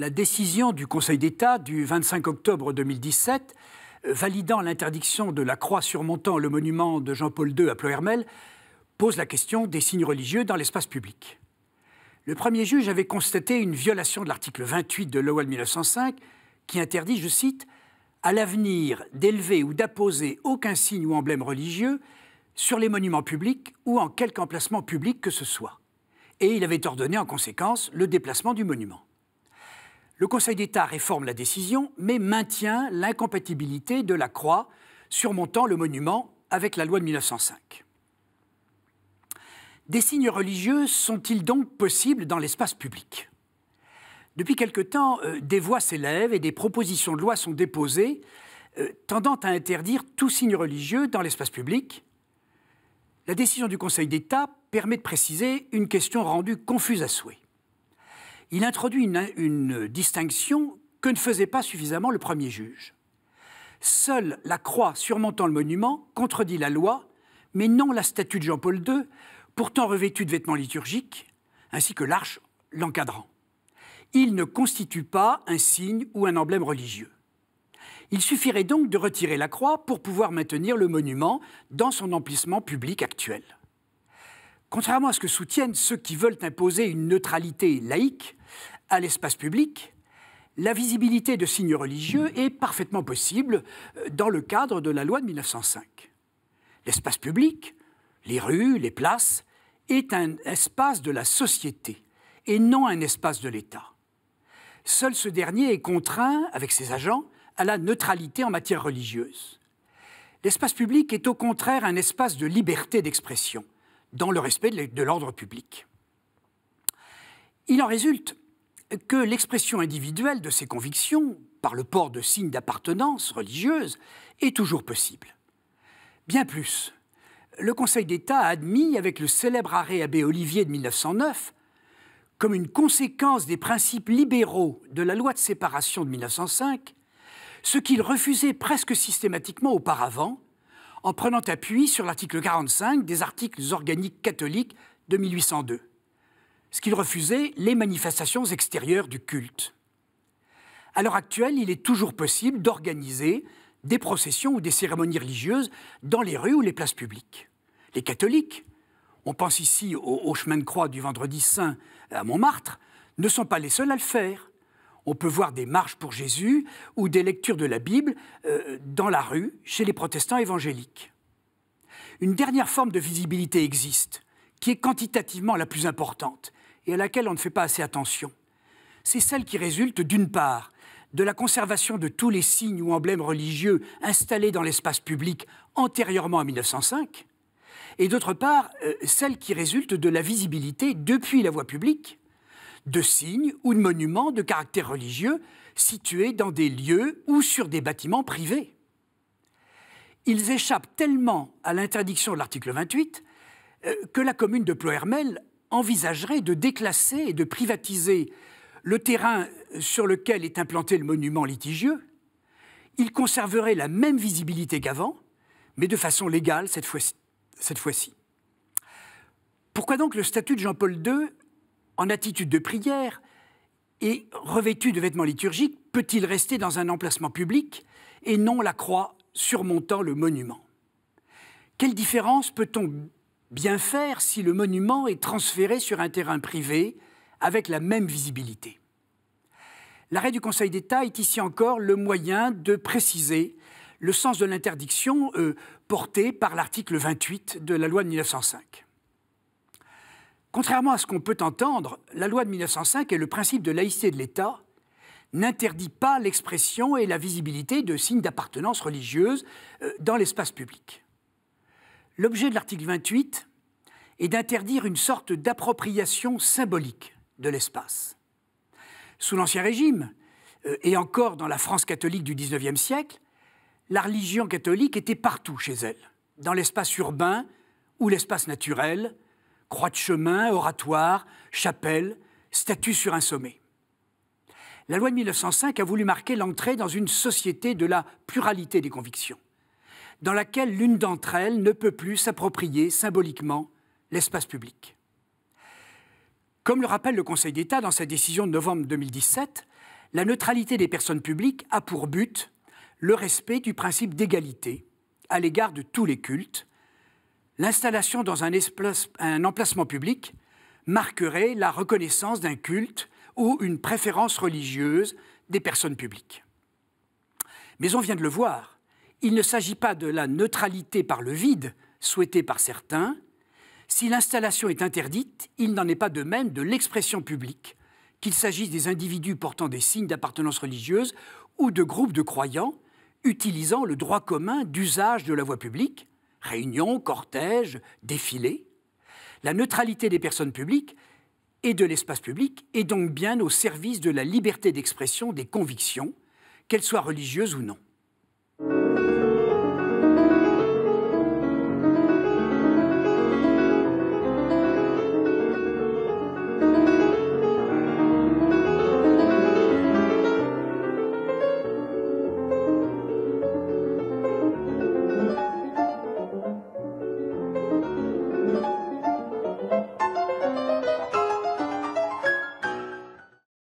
la décision du Conseil d'État du 25 octobre 2017 euh, validant l'interdiction de la croix surmontant le monument de Jean-Paul II à Plohermel, pose la question des signes religieux dans l'espace public. Le premier juge avait constaté une violation de l'article 28 de de 1905 qui interdit, je cite, à l'avenir d'élever ou d'apposer aucun signe ou emblème religieux sur les monuments publics ou en quelque emplacement public que ce soit. Et il avait ordonné en conséquence le déplacement du monument. Le Conseil d'État réforme la décision, mais maintient l'incompatibilité de la croix surmontant le monument avec la loi de 1905. Des signes religieux sont-ils donc possibles dans l'espace public Depuis quelque temps, euh, des voix s'élèvent et des propositions de loi sont déposées euh, tendant à interdire tout signe religieux dans l'espace public. La décision du Conseil d'État permet de préciser une question rendue confuse à souhait il introduit une, distinction que ne faisait pas suffisamment le premier juge. Seule la croix surmontant le monument contredit la loi, mais non la statue de Jean-Paul II, pourtant revêtue de vêtements liturgiques, ainsi que l'arche l'encadrant. Il ne constitue pas un signe ou un emblème religieux. Il suffirait donc de retirer la croix pour pouvoir maintenir le monument dans son emplissement public actuel. Contrairement à ce que soutiennent ceux qui veulent imposer une neutralité laïque, à l'espace public, la visibilité de signes religieux est parfaitement possible euh, dans le cadre de la loi de 1905. L'espace public, les rues, les places, est un espace de la société et non un espace de l'État. Seul ce dernier est contraint, avec ses agents, à la neutralité en matière religieuse. L'espace public est au contraire un espace de liberté d'expression, dans le respect de l'ordre public. Il en résulte que l'expression individuelle de ses convictions, par le port de signes d'appartenance religieuse, est toujours possible. Bien plus, le Conseil d'État a admis, avec le célèbre arrêt abbé Olivier de 1909, comme une conséquence des principes libéraux de la loi de séparation de 1905, ce qu'il refusait presque systématiquement auparavant, en prenant appui sur l'article 45 des articles organiques catholiques de 1802 ce qu'il refusait, les manifestations extérieures du culte. À l'heure actuelle, il est toujours possible d'organiser des processions ou des cérémonies religieuses dans les rues ou les places publiques. Les catholiques, on pense ici au, chemin de croix du vendredi saint à Montmartre, ne sont pas les seuls à le faire. On peut voir des marches pour Jésus ou des lectures de la Bible euh, dans la rue chez les protestants évangéliques. Une dernière forme de visibilité existe, qui est quantitativement la plus importante, et à laquelle on ne fait pas assez attention, c'est celle qui résulte d'une part de la conservation de tous les signes ou emblèmes religieux installés dans l'espace public antérieurement à 1905, et d'autre part euh, celle qui résulte de la visibilité depuis la voie publique de signes ou de monuments de caractère religieux situés dans des lieux ou sur des bâtiments privés. Ils échappent tellement à l'interdiction de l'article 28 euh, que la commune de Plohermel envisagerait de déclasser et de privatiser le terrain sur lequel est implanté le monument litigieux, il conserverait la même visibilité qu'avant, mais de façon légale cette fois-ci. Pourquoi donc le statut de Jean-Paul II, en attitude de prière et revêtu de vêtements liturgiques, peut-il rester dans un emplacement public et non la croix surmontant le monument Quelle différence peut-on bien faire si le monument est transféré sur un terrain privé avec la même visibilité. L'arrêt du Conseil d'État est ici encore le moyen de préciser le sens de l'interdiction euh, portée par l'article 28 de la loi de 1905. Contrairement à ce qu'on peut entendre, la loi de 1905 et le principe de laïcité de l'État n'interdit pas l'expression et la visibilité de signes d'appartenance religieuse euh, dans l'espace public. L'objet de l'article 28 et d'interdire une sorte d'appropriation symbolique de l'espace. Sous l'Ancien Régime, euh, et encore dans la France catholique du XIXe siècle, la religion catholique était partout chez elle, dans l'espace urbain ou l'espace naturel, croix de chemin, oratoire, chapelle, statue sur un sommet. La loi de 1905 a voulu marquer l'entrée dans une société de la pluralité des convictions, dans laquelle l'une d'entre elles ne peut plus s'approprier symboliquement l'espace public. Comme le rappelle le Conseil d'État dans sa décision de novembre 2017, la neutralité des personnes publiques a pour but le respect du principe d'égalité à l'égard de tous les cultes. L'installation dans un, un emplacement public marquerait la reconnaissance d'un culte ou une préférence religieuse des personnes publiques. Mais on vient de le voir, il ne s'agit pas de la neutralité par le vide souhaitée par certains, si l'installation est interdite, il n'en est pas de même de l'expression publique, qu'il s'agisse des individus portant des signes d'appartenance religieuse ou de groupes de croyants utilisant le droit commun d'usage de la voie publique, réunion, cortège, défilé – La neutralité des personnes publiques et de l'espace public est donc bien au service de la liberté d'expression des convictions, qu'elles soient religieuses ou non.